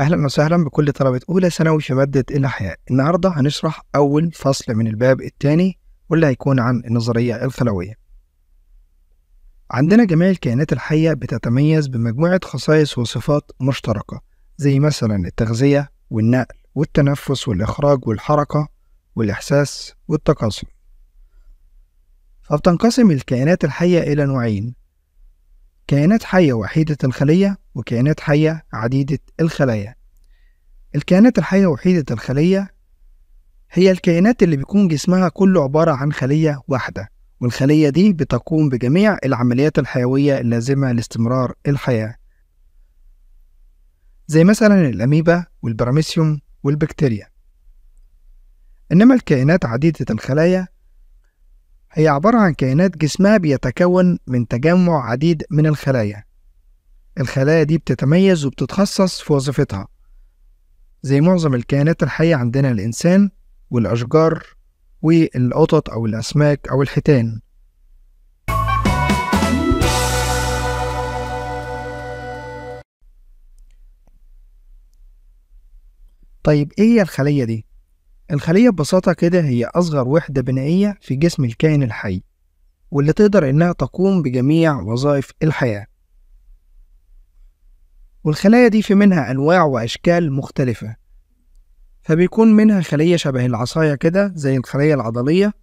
اهلا وسهلا بكل طلبه اولى ثانوي في ماده الاحياء النهارده هنشرح اول فصل من الباب الثاني واللي هيكون عن النظريه الخلويه عندنا جميع الكائنات الحيه بتتميز بمجموعه خصائص وصفات مشتركه زي مثلا التغذيه والنقل والتنفس والاخراج والحركه والاحساس والتكاثر فبتنقسم الكائنات الحيه الى نوعين كائنات حية وحيدة الخلية وكائنات حية عديدة الخلايا الكائنات الحية وحيدة الخلية هي الكائنات اللي بيكون جسمها كله عبارة عن خلية واحدة والخلية دي بتقوم بجميع العمليات الحيوية اللازمة لاستمرار الحياة زي مثلا الأميبا والبراميسيوم والبكتيريا إنما الكائنات عديدة الخلايا هي عبارة عن كائنات جسمها بيتكون من تجمع عديد من الخلايا الخلايا دي بتتميز وبتتخصص في وظيفتها زي معظم الكائنات الحية عندنا الإنسان والأشجار والقطط أو الأسماك أو الحيتان طيب إيه هي الخلية دي؟ الخلية ببساطة كده هي أصغر وحدة بنائية في جسم الكائن الحي واللي تقدر إنها تقوم بجميع وظائف الحياة والخلايا دي في منها أنواع وأشكال مختلفة فبيكون منها خلية شبه العصاية كده زي الخلية العضلية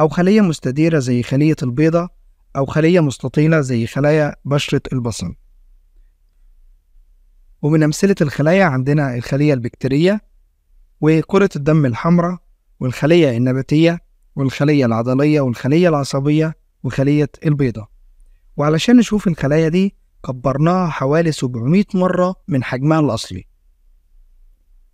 أو خلية مستديرة زي خلية البيضة أو خلية مستطيلة زي خلايا بشرة البصل ومن أمثلة الخلايا عندنا الخلية البكتيرية وكرة الدم الحمراء والخلية النباتية والخلية العضلية والخلية العصبية وخلية البيضة وعلشان نشوف الخلايا دي كبرناها حوالي 700 مرة من حجمها الأصلي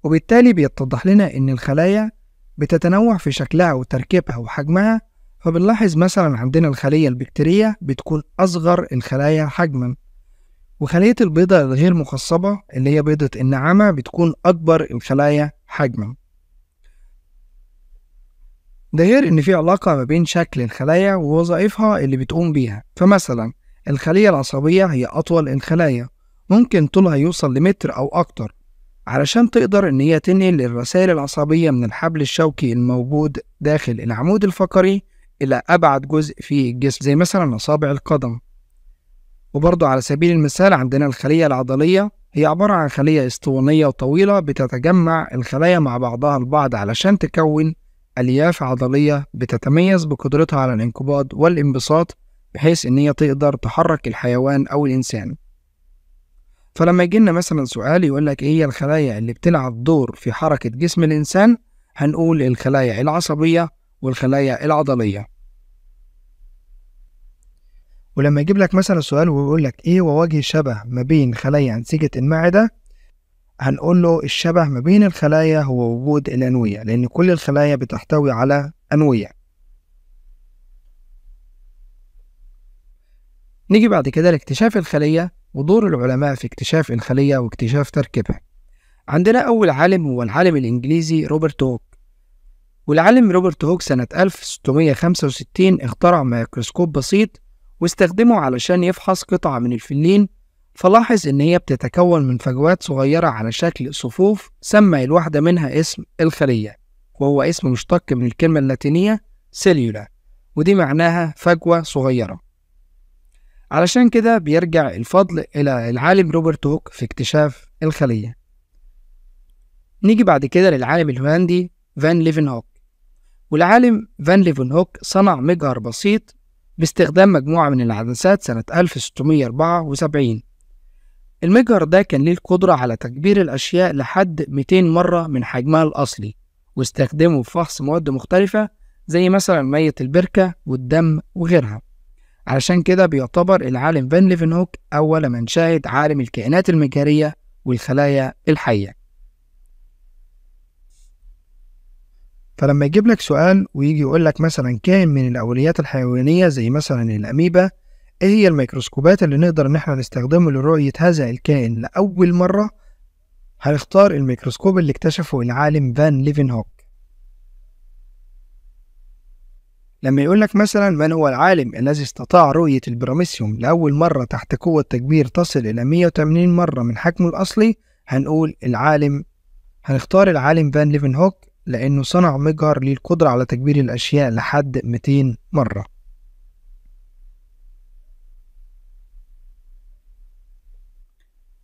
وبالتالي بيتضح لنا إن الخلايا بتتنوع في شكلها وتركيبها وحجمها فبنلاحظ مثلا عندنا الخلية البكتيرية بتكون أصغر الخلايا حجما وخلية البيضة الغير مخصبة اللي هي بيضة النعامة بتكون أكبر الخلايا حجما ده غير إن في علاقة ما بين شكل الخلايا ووظائفها اللي بتقوم بيها فمثلا الخلية العصبية هي أطول الخلايا ممكن طولها يوصل لمتر أو أكتر علشان تقدر إن هي تنقل الرسائل العصبية من الحبل الشوكي الموجود داخل العمود الفقري إلى أبعد جزء في الجسم زي مثلا أصابع القدم وبرضه على سبيل المثال عندنا الخلية العضلية هي عبارة عن خلية اسطوانية وطويلة بتتجمع الخلايا مع بعضها البعض علشان تكون ألياف عضلية بتتميز بقدرتها على الانقباض والانبساط بحيث إن هي تقدر تحرك الحيوان أو الإنسان فلما يجي لنا مثلا سؤال يقول لك إيه هي الخلايا اللي بتلعب دور في حركة جسم الإنسان هنقول الخلايا العصبية والخلايا العضلية ولما يجيب لك مثلا سؤال ويقول لك ايه هو وجه شبه ما بين خلايا انسجه المعده هنقول له الشبه ما بين الخلايا هو وجود الانويه لان كل الخلايا بتحتوي على انويه نيجي بعد كده لاكتشاف الخليه ودور العلماء في اكتشاف الخليه واكتشاف تركيبها عندنا اول عالم هو العالم الانجليزي روبرت هوك والعالم روبرت هوك سنة 1665 اخترع ميكروسكوب بسيط واستخدمه علشان يفحص قطعة من الفلين فلاحظ إن هي بتتكون من فجوات صغيرة على شكل صفوف سمى الواحدة منها اسم الخلية وهو اسم مشتق من الكلمة اللاتينية سيليولا ودي معناها فجوة صغيرة علشان كده بيرجع الفضل إلى العالم روبرت هوك في اكتشاف الخلية نيجي بعد كده للعالم الهولندي فان ليفن هوك والعالم فان ليفن هوك صنع مجهر بسيط باستخدام مجموعة من العدسات سنة 1674 المجهر ده كان ليه القدرة على تكبير الأشياء لحد 200 مرة من حجمها الأصلي واستخدمه في فحص مواد مختلفة زي مثلا مية البركة والدم وغيرها علشان كده بيعتبر العالم فان ليفنهوك أول من شاهد عالم الكائنات المجهرية والخلايا الحية فلما يجيب لك سؤال ويجي يقول لك مثلا كائن من الأوليات الحيوانية زي مثلا الأميبا إيه هي الميكروسكوبات اللي نقدر إن إحنا نستخدمه لرؤية هذا الكائن لأول مرة هنختار الميكروسكوب اللي اكتشفه العالم فان ليفن هوك لما يقول لك مثلا من هو العالم الذي استطاع رؤية البراميسيوم لأول مرة تحت قوة تكبير تصل إلى 180 مرة من حجمه الأصلي هنقول العالم هنختار العالم فان ليفن هوك لأنه صنع مجهر للقدرة على تكبير الأشياء لحد 200 مرة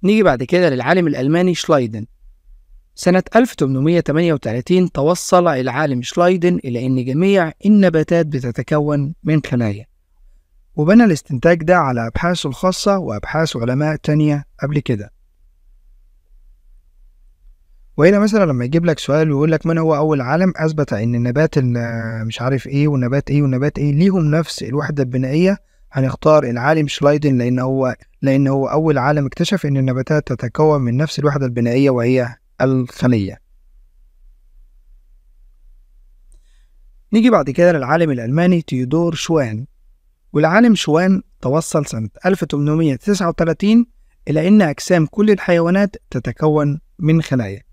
نيجي بعد كده للعالم الألماني شلايدن سنة 1838 توصل العالم شلايدن إلى أن جميع النباتات بتتكون من خلايا وبنى الاستنتاج ده على أبحاثه الخاصة وأبحاث علماء تانية قبل كده وهنا مثلا لما يجيب لك سؤال ويقول لك من هو اول عالم اثبت ان النبات مش عارف ايه والنبات ايه والنبات ايه ليهم نفس الوحده البنائيه هنختار العالم شلايدن لان هو لان هو اول عالم اكتشف ان النباتات تتكون من نفس الوحده البنائيه وهي الخليه نيجي بعد كده للعالم الالماني تيودور شوان والعالم شوان توصل سنه 1839 الى ان اجسام كل الحيوانات تتكون من خلايا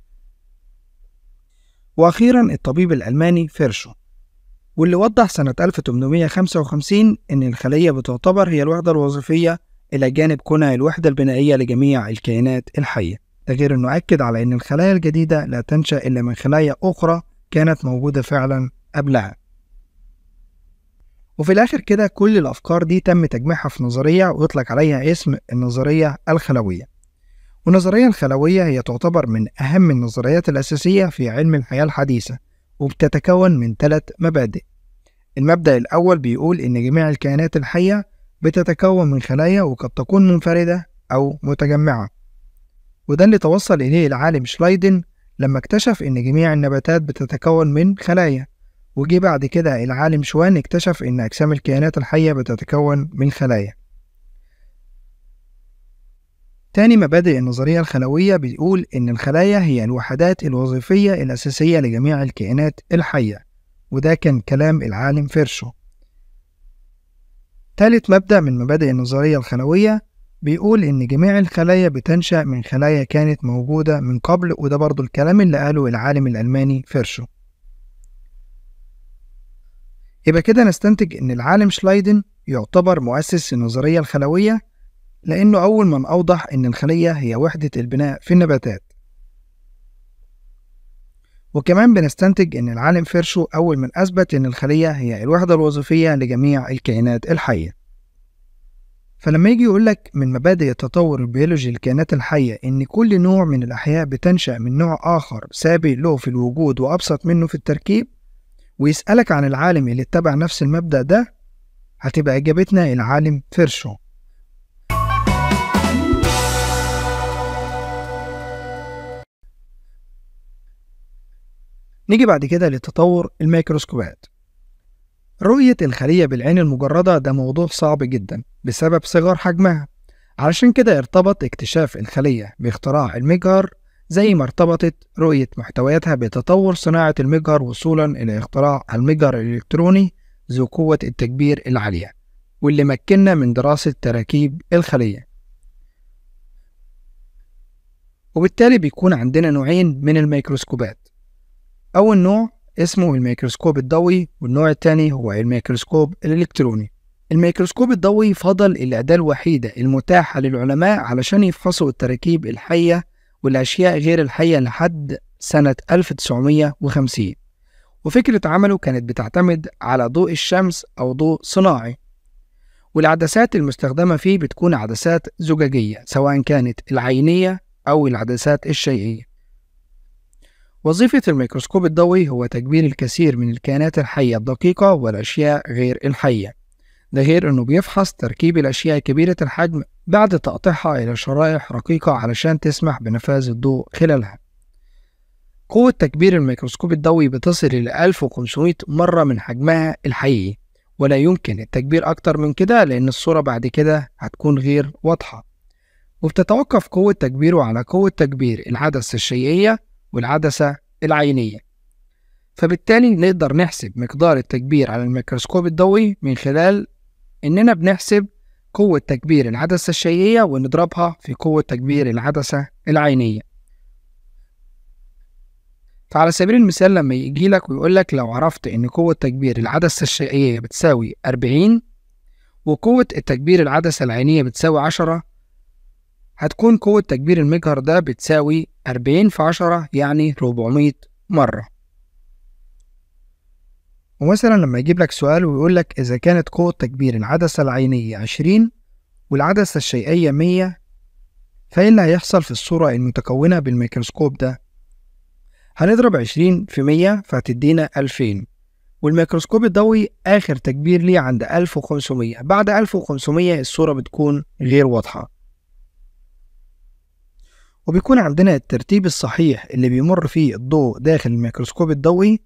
وأخيرا الطبيب الألماني فيرشو واللي وضح سنة 1855 إن الخلية بتعتبر هي الوحدة الوظيفية إلى جانب كونها الوحدة البنائية لجميع الكائنات الحية ده غير أنه أكد على أن الخلايا الجديدة لا تنشأ إلا من خلايا أخرى كانت موجودة فعلا قبلها وفي الآخر كده كل الأفكار دي تم تجميعها في نظرية ويطلق عليها اسم النظرية الخلوية والنظرية الخلوية هي تعتبر من أهم النظريات الأساسية في علم الحياة الحديثة وبتتكون من ثلاث مبادئ المبدأ الأول بيقول إن جميع الكائنات الحية بتتكون من خلايا وقد تكون منفردة أو متجمعة وده اللي توصل إليه العالم شلايدن لما اكتشف إن جميع النباتات بتتكون من خلايا وجي بعد كده العالم شوان اكتشف إن أجسام الكائنات الحية بتتكون من خلايا تاني مبادئ النظرية الخلوية بيقول إن الخلايا هي الوحدات الوظيفية الأساسية لجميع الكائنات الحية وده كان كلام العالم فيرشو تالت مبدأ من مبادئ النظرية الخلوية بيقول إن جميع الخلايا بتنشأ من خلايا كانت موجودة من قبل وده برضو الكلام اللي قاله العالم الألماني فيرشو يبقى كده نستنتج إن العالم شلايدن يعتبر مؤسس النظرية الخلوية لأنه أول من أوضح إن الخلية هي وحدة البناء في النباتات وكمان بنستنتج إن العالم فيرشو أول من أثبت إن الخلية هي الوحدة الوظيفية لجميع الكائنات الحية فلما يجي يقولك من مبادئ التطور البيولوجي للكائنات الحية إن كل نوع من الأحياء بتنشأ من نوع آخر سابق له في الوجود وأبسط منه في التركيب ويسألك عن العالم اللي اتبع نفس المبدأ ده هتبقى إجابتنا العالم فيرشو نيجي بعد كده لتطور الميكروسكوبات رؤية الخلية بالعين المجردة ده موضوع صعب جدا بسبب صغر حجمها علشان كده ارتبط اكتشاف الخلية باختراع المجهر زي ما ارتبطت رؤية محتوياتها بتطور صناعة المجهر وصولا إلى اختراع المجهر الإلكتروني ذو قوة التكبير العالية واللي مكننا من دراسة تراكيب الخلية وبالتالي بيكون عندنا نوعين من الميكروسكوبات أول نوع اسمه الميكروسكوب الضوئي والنوع الثاني هو الميكروسكوب الإلكتروني الميكروسكوب الضوئي فضل الأداة الوحيدة المتاحة للعلماء علشان يفحصوا التراكيب الحية والأشياء غير الحية لحد سنة 1950 وفكرة عمله كانت بتعتمد على ضوء الشمس أو ضوء صناعي والعدسات المستخدمة فيه بتكون عدسات زجاجية سواء كانت العينية أو العدسات الشيئية وظيفة الميكروسكوب الضوئي هو تكبير الكثير من الكائنات الحية الدقيقة والأشياء غير الحية ده غير أنه بيفحص تركيب الأشياء كبيرة الحجم بعد تقطيعها إلى شرائح رقيقة علشان تسمح بنفاذ الضوء خلالها قوة تكبير الميكروسكوب الضوئي بتصل إلى 1500 مرة من حجمها الحقيقي ولا يمكن التكبير أكتر من كده لأن الصورة بعد كده هتكون غير واضحة وبتتوقف قوة تكبيره على قوة تكبير العدسة الشيئية والعدسة العينية فبالتالي نقدر نحسب مقدار التكبير على الميكروسكوب الضوئي من خلال إننا بنحسب قوة تكبير العدسة الشيئية ونضربها في قوة تكبير العدسة العينية فعلى سبيل المثال لما يجي لك ويقول لك لو عرفت إن قوة تكبير العدسة الشيئية بتساوي 40 وقوة التكبير العدسة العينية بتساوي 10 هتكون قوة تكبير المجهر ده بتساوي 40 في 10 يعني 400 مرة ومثلا لما يجيب لك سؤال ويقول لك إذا كانت قوة تكبير العدسة العينية 20 والعدسة الشيئية 100 فإيه اللي هيحصل في الصورة المتكونة بالميكروسكوب ده؟ هنضرب 20 في 100 فهتدينا 2000 والميكروسكوب الضوئي آخر تكبير ليه عند 1500 بعد 1500 الصورة بتكون غير واضحة وبيكون عندنا الترتيب الصحيح اللي بيمر فيه الضوء داخل الميكروسكوب الضوئي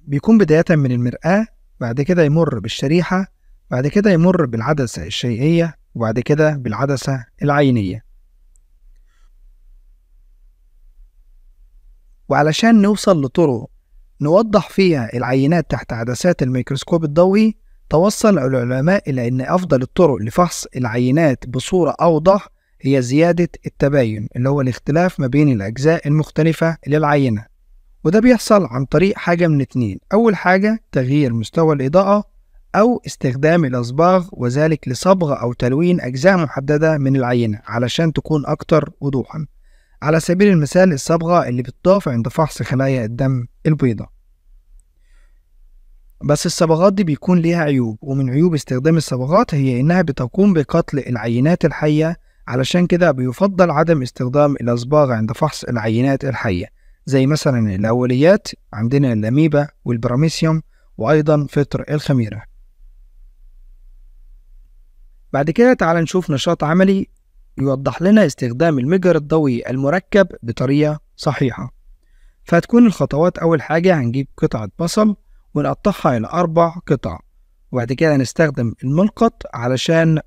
بيكون بداية من المرآة بعد كده يمر بالشريحة بعد كده يمر بالعدسة الشيئية وبعد كده بالعدسة العينية وعلشان نوصل لطرق نوضح فيها العينات تحت عدسات الميكروسكوب الضوئي توصل العلماء إلى أن أفضل الطرق لفحص العينات بصورة أوضح هي زيادة التباين اللي هو الاختلاف ما بين الأجزاء المختلفة للعينة وده بيحصل عن طريق حاجة من اتنين أول حاجة تغيير مستوى الإضاءة أو استخدام الأصباغ وذلك لصبغ أو تلوين أجزاء محددة من العينة علشان تكون أكتر وضوحا على سبيل المثال الصبغة اللي بتضاف عند فحص خلايا الدم البيضاء بس الصبغات دي بيكون ليها عيوب ومن عيوب استخدام الصبغات هي إنها بتقوم بقتل العينات الحية علشان كده بيفضل عدم استخدام الأصباغ عند فحص العينات الحية زي مثلا الأوليات عندنا الأميبا والبراميسيوم وأيضا فطر الخميرة بعد كده تعال نشوف نشاط عملي يوضح لنا استخدام المجهر الضوئي المركب بطريقة صحيحة فهتكون الخطوات أول حاجة هنجيب قطعة بصل ونقطعها إلى أربع قطع وبعد كده هنستخدم الملقط علشان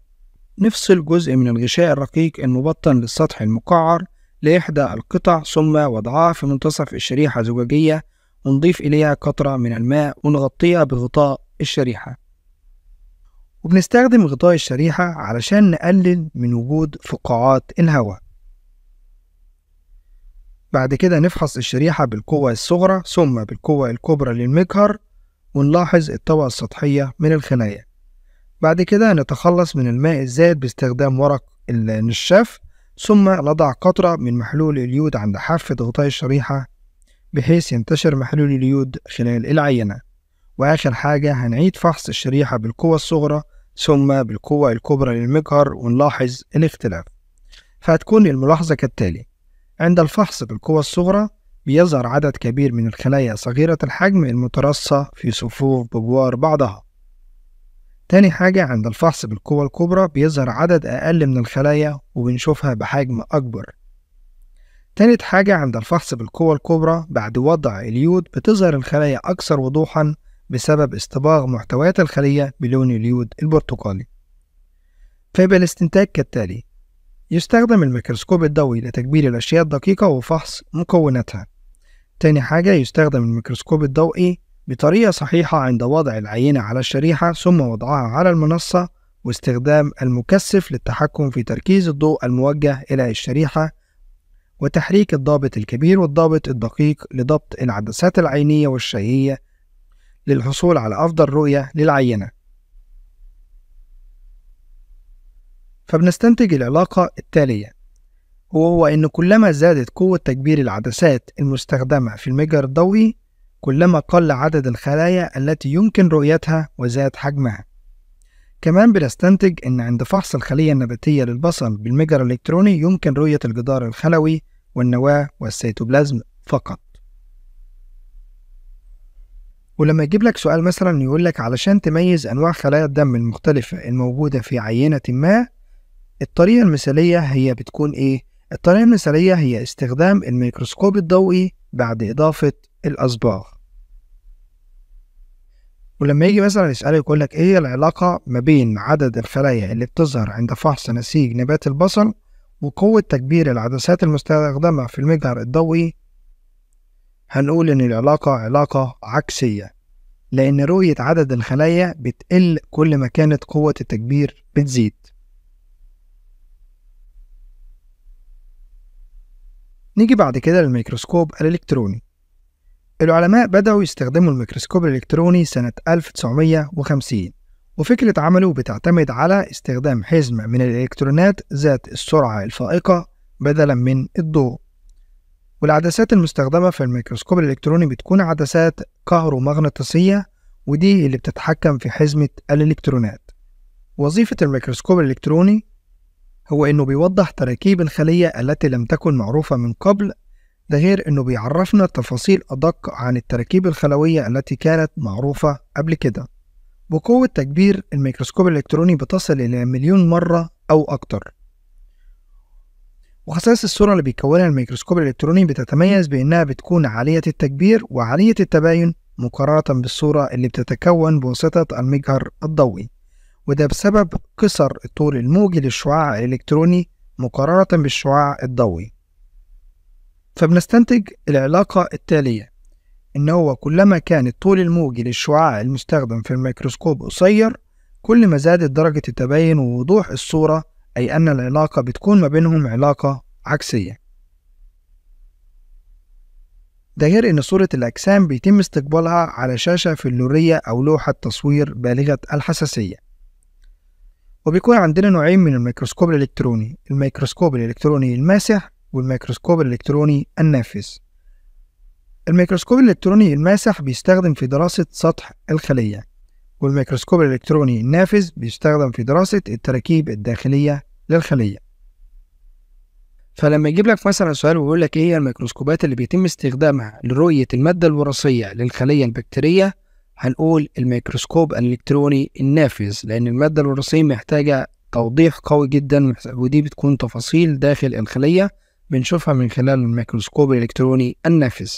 نفصل جزء من الغشاء الرقيق المبطن للسطح المقعر لإحدى القطع ثم وضعها في منتصف الشريحة زجاجية ونضيف إليها قطرة من الماء ونغطيها بغطاء الشريحة وبنستخدم غطاء الشريحة علشان نقلل من وجود فقاعات الهواء بعد كده نفحص الشريحة بالقوة الصغرى ثم بالقوة الكبرى للمجهر ونلاحظ الطبقة السطحية من الخلايا بعد كده نتخلص من الماء الزائد باستخدام ورق النشاف ثم نضع قطرة من محلول اليود عند حافة غطاء الشريحة بحيث ينتشر محلول اليود خلال العينة وآخر حاجة هنعيد فحص الشريحة بالقوة الصغرى ثم بالقوة الكبرى للمجهر ونلاحظ الاختلاف فهتكون الملاحظة كالتالي عند الفحص بالقوة الصغرى بيظهر عدد كبير من الخلايا صغيرة الحجم المترصة في صفوف بجوار بعضها تاني حاجة عند الفحص بالقوة الكبرى بيظهر عدد أقل من الخلايا وبنشوفها بحجم أكبر تالت حاجة عند الفحص بالقوة الكبرى بعد وضع اليود بتظهر الخلايا أكثر وضوحا بسبب اصطباغ محتويات الخلية بلون اليود البرتقالي فيبقى الاستنتاج كالتالي يستخدم الميكروسكوب الضوئي لتكبير الأشياء الدقيقة وفحص مكوناتها تاني حاجة يستخدم الميكروسكوب الضوئي بطريقة صحيحة عند وضع العينة على الشريحة ثم وضعها على المنصة واستخدام المكثف للتحكم في تركيز الضوء الموجه إلى الشريحة وتحريك الضابط الكبير والضابط الدقيق لضبط العدسات العينية والشهية للحصول على أفضل رؤية للعينة فبنستنتج العلاقة التالية وهو أن كلما زادت قوة تكبير العدسات المستخدمة في المجهر الضوئي كلما قل عدد الخلايا التي يمكن رؤيتها وزاد حجمها كمان بنستنتج أن عند فحص الخلية النباتية للبصل بالمجر الإلكتروني يمكن رؤية الجدار الخلوي والنواة والسيتوبلازم فقط ولما يجيب لك سؤال مثلا يقول لك علشان تميز أنواع خلايا الدم المختلفة الموجودة في عينة ما الطريقة المثالية هي بتكون إيه؟ الطريقة المثالية هي استخدام الميكروسكوب الضوئي بعد إضافة الأصباغ ولما يجي مثلا يسأله يقول لك إيه العلاقة ما بين عدد الخلايا اللي بتظهر عند فحص نسيج نبات البصل وقوة تكبير العدسات المستخدمة في المجهر الضوئي هنقول إن العلاقة علاقة عكسية لأن رؤية عدد الخلايا بتقل كل ما كانت قوة التكبير بتزيد نيجي بعد كده للميكروسكوب الإلكتروني العلماء بدأوا يستخدموا الميكروسكوب الإلكتروني سنة 1950 وفكرة عمله بتعتمد على استخدام حزمة من الإلكترونات ذات السرعة الفائقة بدلا من الضوء والعدسات المستخدمة في الميكروسكوب الإلكتروني بتكون عدسات كهرومغناطيسية ودي اللي بتتحكم في حزمة الإلكترونات وظيفة الميكروسكوب الإلكتروني هو إنه بيوضح تراكيب الخلية التي لم تكن معروفة من قبل ده غير انه بيعرفنا تفاصيل ادق عن التراكيب الخلوية التي كانت معروفة قبل كده بقوة تكبير الميكروسكوب الإلكتروني بتصل إلى مليون مرة أو أكتر وخصائص الصورة اللي بيكونها الميكروسكوب الإلكتروني بتتميز بأنها بتكون عالية التكبير وعالية التباين مقارنة بالصورة اللي بتتكون بواسطة المجهر الضوئي وده بسبب قصر الطول الموجي للشعاع الإلكتروني مقارنة بالشعاع الضوئي فبنستنتج العلاقة التالية إن هو كلما كان الطول الموجي للشعاع المستخدم في الميكروسكوب قصير كل ما زادت درجة التباين ووضوح الصورة أي أن العلاقة بتكون ما بينهم علاقة عكسية ده غير إن صورة الأجسام بيتم استقبالها على شاشة فلورية أو لوحة تصوير بالغة الحساسية وبيكون عندنا نوعين من الميكروسكوب الإلكتروني الميكروسكوب الإلكتروني الماسح والميكروسكوب الإلكتروني النافذ الميكروسكوب الإلكتروني الماسح بيستخدم في دراسة سطح الخلية والميكروسكوب الإلكتروني النافذ بيستخدم في دراسة التراكيب الداخلية للخلية فلما يجيب لك مثلا سؤال ويقول لك ايه هي الميكروسكوبات اللي بيتم استخدامها لرؤية المادة الوراثية للخلية البكتيرية هنقول الميكروسكوب الإلكتروني النافذ لأن المادة الوراثية محتاجة توضيح قوي جدا ودي بتكون تفاصيل داخل الخلية بنشوفها من خلال الميكروسكوب الإلكتروني النافذ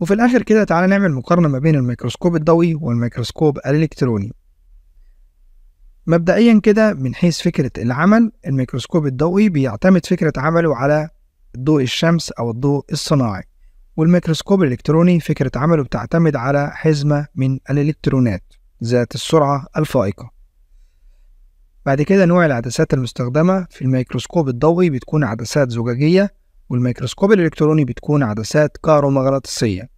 وفي الآخر كده تعالى نعمل مقارنة ما بين الميكروسكوب الضوئي والميكروسكوب الإلكتروني مبدئيا كده من حيث فكرة العمل الميكروسكوب الضوئي بيعتمد فكرة عمله على ضوء الشمس أو الضوء الصناعي والميكروسكوب الإلكتروني فكرة عمله بتعتمد على حزمة من الإلكترونات ذات السرعة الفائقة بعد كده نوع العدسات المستخدمة في الميكروسكوب الضوئي بتكون عدسات زجاجية والميكروسكوب الإلكتروني بتكون عدسات كهرومغناطيسية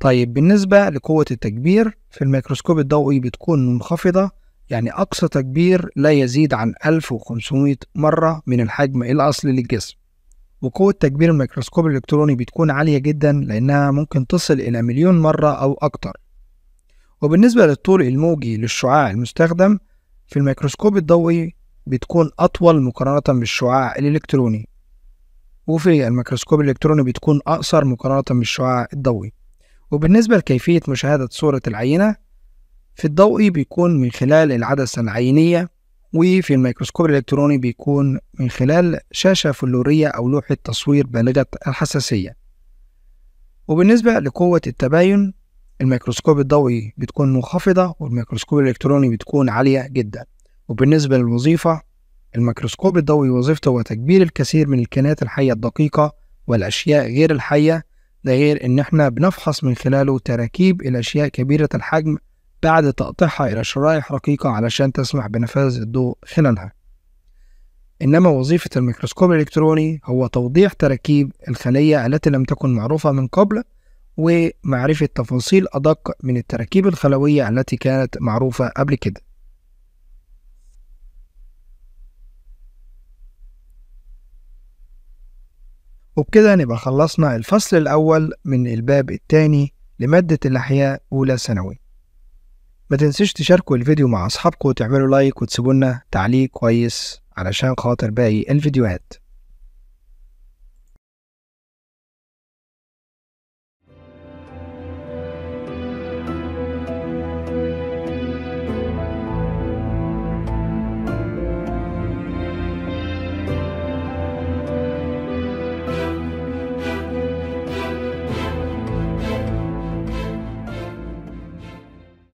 طيب بالنسبة لقوة التكبير في الميكروسكوب الضوئي بتكون منخفضة يعني أقصى تكبير لا يزيد عن 1500 مرة من الحجم الأصلي للجسم وقوة تكبير الميكروسكوب الإلكتروني بتكون عالية جدا لأنها ممكن تصل إلى مليون مرة أو أكتر وبالنسبة للطول الموجي للشعاع المستخدم في الميكروسكوب الضوئي بتكون أطول مقارنة بالشعاع الإلكتروني وفي الميكروسكوب الإلكتروني بتكون أقصر مقارنة بالشعاع الضوئي وبالنسبة لكيفية مشاهدة صورة العينة في الضوئي بيكون من خلال العدسة العينية وفي الميكروسكوب الإلكتروني بيكون من خلال شاشة فلورية أو لوحة تصوير بالغة الحساسية وبالنسبة لقوة التباين الميكروسكوب الضوئي بتكون منخفضة والميكروسكوب الإلكتروني بتكون عالية جدا وبالنسبة للوظيفة الميكروسكوب الضوئي وظيفته هو تكبير الكثير من الكائنات الحية الدقيقة والأشياء غير الحية ده غير إن إحنا بنفحص من خلاله تراكيب الأشياء كبيرة الحجم بعد تقطيعها إلى شرائح رقيقة علشان تسمح بنفاذ الضوء خلالها إنما وظيفة الميكروسكوب الإلكتروني هو توضيح تراكيب الخلية التي لم تكن معروفة من قبل ومعرفة تفاصيل أدق من التراكيب الخلوية التي كانت معروفة قبل كده وبكده نبقى خلصنا الفصل الأول من الباب الثاني لمادة الأحياء أولى ثانوي ما تنسيش تشاركوا الفيديو مع أصحابكم وتعملوا لايك وتسيبولنا تعليق كويس علشان خاطر باقي الفيديوهات